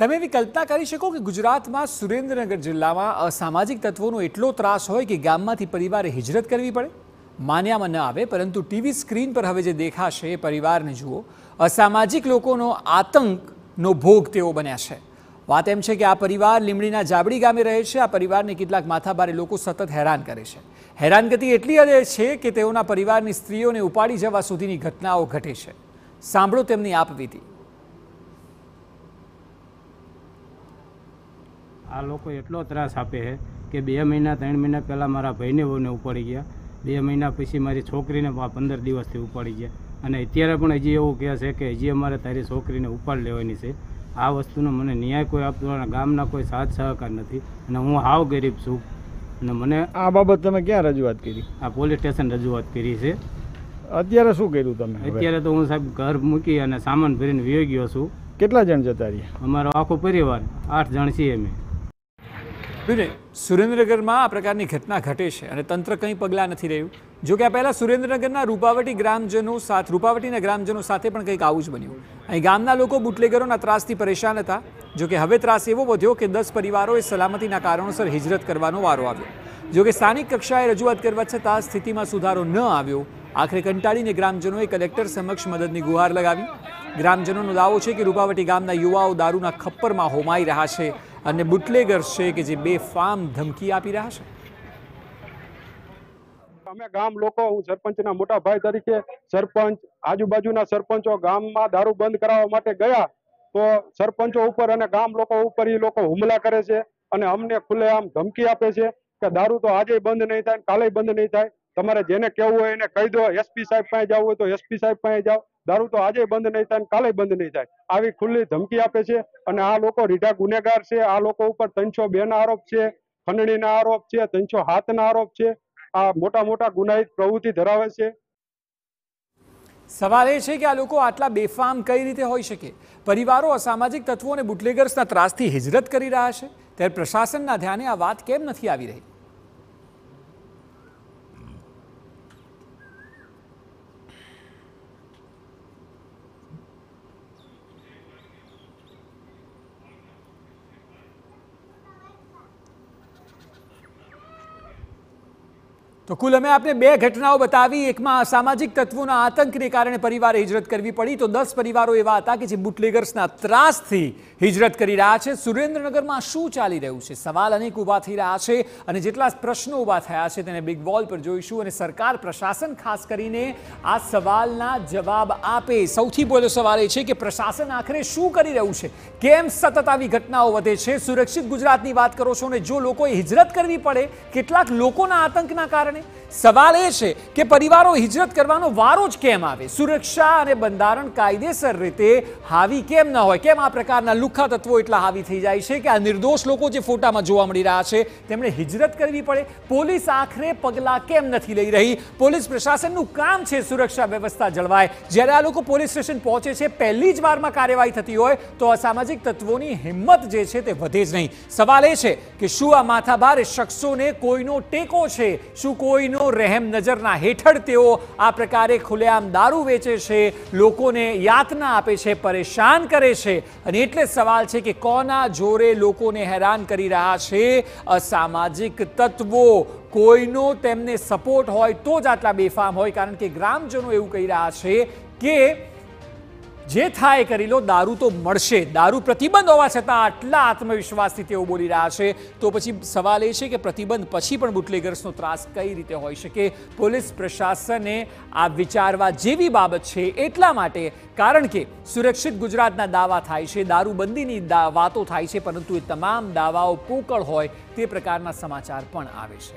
તમે એવી કલ્પના કરી શકો કે ગુજરાતમાં સુરેન્દ્રનગર જિલ્લામાં અસામાજિક તત્વોનો એટલો ત્રાસ હોય કે ગામમાંથી પરિવારે હિજરત કરવી પડે માન્યામાં ન આવે પરંતુ ટીવી સ્ક્રીન પર હવે જે દેખાશે એ પરિવારને જુઓ અસામાજિક લોકોનો આતંકનો ભોગ તેઓ બન્યા છે વાત એમ છે કે આ પરિવાર લીમડીના જાબડી ગામે રહે છે આ પરિવારને કેટલાક માથાભારે લોકો સતત હેરાન કરે છે હેરાનગતિ એટલી હદે છે કે તેઓના પરિવારની સ્ત્રીઓને ઉપાડી જવા સુધીની ઘટનાઓ ઘટે છે સાંભળો તેમની આપવીતી આ લોકો એટલો ત્રાસ આપે છે કે બે મહિના ત્રણ મહિના પહેલાં મારા ભાઈને બહુને ઉપાડી ગયા બે મહિના પછી મારી છોકરીને પંદર દિવસથી ઉપાડી ગયા અને અત્યારે પણ હજી એવું કહે છે કે હજી અમારે તારી છોકરીને ઉપાડ લેવાની છે આ વસ્તુનો મને ન્યાય કોઈ આપતો અને ગામના કોઈ સાથ સહકાર નથી અને હું હાવ ગરીબ છું અને મને આ બાબત તમે ક્યાં રજૂઆત કરી આ પોલીસ સ્ટેશન રજૂઆત કરી છે અત્યારે શું કર્યું તમે અત્યારે તો હું સાહેબ ઘર મૂકી અને સામાન ભરીને વિયો ગયો છું કેટલા જણ જતા રહ્યા અમારો આખો પરિવાર આઠ જણ છીએ અમે બિલકુલ સુરેન્દ્રનગરમાં આ પ્રકારની ઘટના ઘટે છે અને તંત્ર કંઈ પગલાં નથી રહ્યું જોકે આ પહેલાં સુરેન્દ્રનગરના રૂપાવટી ગ્રામજનો સાથ રૂપાવટીના ગ્રામજનો સાથે પણ કંઈક આવું જ બન્યું અહીં ગામના લોકો બુટલેગરોના ત્રાસથી પરેશાન હતા જો કે હવે ત્રાસ એવો વધ્યો કે દસ પરિવારોએ સલામતીના કારણોસર હિજરત કરવાનો વારો આવ્યો જો કે સ્થાનિક કક્ષાએ રજૂઆત કરવા છતાં સ્થિતિમાં સુધારો ન આવ્યો આખરે કંટાળીને ગ્રામજનોએ કલેક્ટર સમક્ષ મદદની ગુહાર લગાવી ગ્રામજનોનો દાવો છે કે રૂપાવટી ગામના યુવાઓ દારૂના ખપ્પરમાં હોમાઈ રહ્યા છે અને બુટલેગર્સ છે કે જે બેફામ ધમકી આપી રહ્યા છે અમે ગામ લોકો હું સરપંચના મોટા ભાઈ તરીકે સરપંચ આજુબાજુના સરપંચો ગામમાં દારૂ બંધ કરાવવા માટે ગયા તો સરપંચો ઉપર અને ગામ લોકો ઉપર એ લોકો હુમલા કરે છે અને અમને ખુલ્લે આમ ધમકી આપે છે કે દારૂ તો આજે બંધ નહીં થાય કાલે બંધ નહીં થાય તમારે જેને કહેવું હોય એને કહી દો એસપી સાહેબ પાસે જવું હોય તો એસપી સાહેબ પાસે જાઓ દારૂ તો આજે બંધ નહીં થાય કાલે બંધ નહીં થાય આવી ખુલ્લી ધમકી આપે છે અને આ લોકો રીઢા ગુનેગાર છે આ લોકો ઉપર ત્રણસો બે ના આરોપ છે ખંડણીના આરોપ છે ત્રણસો હાથ ના આરોપ છે આ મોટા મોટા ગુનાહિત પ્રવૃત્તિ ધરાવે છે સવાલ એ છે કે આ લોકો આટલા બેફામ કઈ રીતે હોઈ શકે પરિવારો અસામાજિક તત્વો અને બુટલેગર્સના ત્રાસથી હિજરત કરી રહ્યા છે ત્યારે પ્રશાસનના ધ્યાને આ વાત કેમ નથી આવી રહી તો કુલ અમે આપને બે ઘટનાઓ બતાવી એકમાં અસામાજિક તત્વોના આતંકને કારણે પરિવારે હિજરત કરવી પડી તો દસ પરિવારો એવા હતા કે જે બુટલેગર્સના ત્રાસથી હિજરત કરી રહ્યા છે સુરેન્દ્રનગરમાં શું ચાલી રહ્યું છે સવાલ અનેક ઊભા થઈ રહ્યા છે અને જેટલા પ્રશ્નો ઊભા થયા છે તેને બિગ બોલ પર જોઈશું અને સરકાર પ્રશાસન ખાસ કરીને આ સવાલના જવાબ આપે સૌથી પહેલો સવાલ એ છે કે પ્રશાસન આખરે શું કરી રહ્યું છે કેમ સતત આવી ઘટનાઓ વધે છે સુરક્ષિત ગુજરાતની વાત કરો છો અને જો લોકોએ હિજરત કરવી પડે કેટલાક લોકોના આતંકના કારણે કારણે સવાલ એ છે કે પરિવારો હિજરત કરવાનો વારો જ કેમ આવે સુરક્ષા અને બંધારણ કાયદેસર રીતે હાવી કેમ ન હોય કેમ આ પ્રકારના લુખા તત્વો એટલા હાવી થઈ જાય છે કે આ નિર્દોષ લોકો જે ફોટામાં જોવા મળી રહ્યા છે તેમણે હિજરત કરવી પડે પોલીસ આખરે પગલાં કેમ નથી લઈ રહી પોલીસ પ્રશાસનનું કામ છે સુરક્ષા વ્યવસ્થા જળવાય જ્યારે આ લોકો પોલીસ સ્ટેશન પહોંચે છે પહેલી જ વારમાં કાર્યવાહી થતી હોય તો અસામાજિક તત્વોની હિંમત જે છે તે વધે જ નહીં સવાલ એ છે કે શું આ માથાભારે શખ્સોને કોઈનો ટેકો છે શું કોઈનો રહેમ નજરના હેઠળ તેઓ આ પ્રકારે ખુલ્લેઆમ દારૂ વેચે છે લોકોને યાતના આપે છે પરેશાન કરે છે અને એટલે સવાલ છે કે કોના જોરે લોકોને હેરાન કરી રહ્યા છે અસામાજિક તત્વો કોઈનો તેમને સપોર્ટ હોય તો જ આટલા બેફામ હોય કારણ કે ગ્રામજનો એવું કહી રહ્યા છે કે જે થાય કરી લો દારૂ તો મળશે દારૂ પ્રતિબંધ હોવા છતાં આટલા આત્મવિશ્વાસથી તેઓ બોલી રહ્યા છે તો પછી સવાલ એ છે કે પ્રતિબંધ પછી પણ બુટલેગર્સનો ત્રાસ કઈ રીતે હોઈ શકે પોલીસ પ્રશાસને આ વિચારવા જેવી બાબત છે એટલા માટે કારણ કે સુરક્ષિત ગુજરાતના દાવા થાય છે દારૂબંધીની વાતો થાય છે પરંતુ એ તમામ દાવાઓ પોકળ હોય તે પ્રકારના સમાચાર પણ આવે છે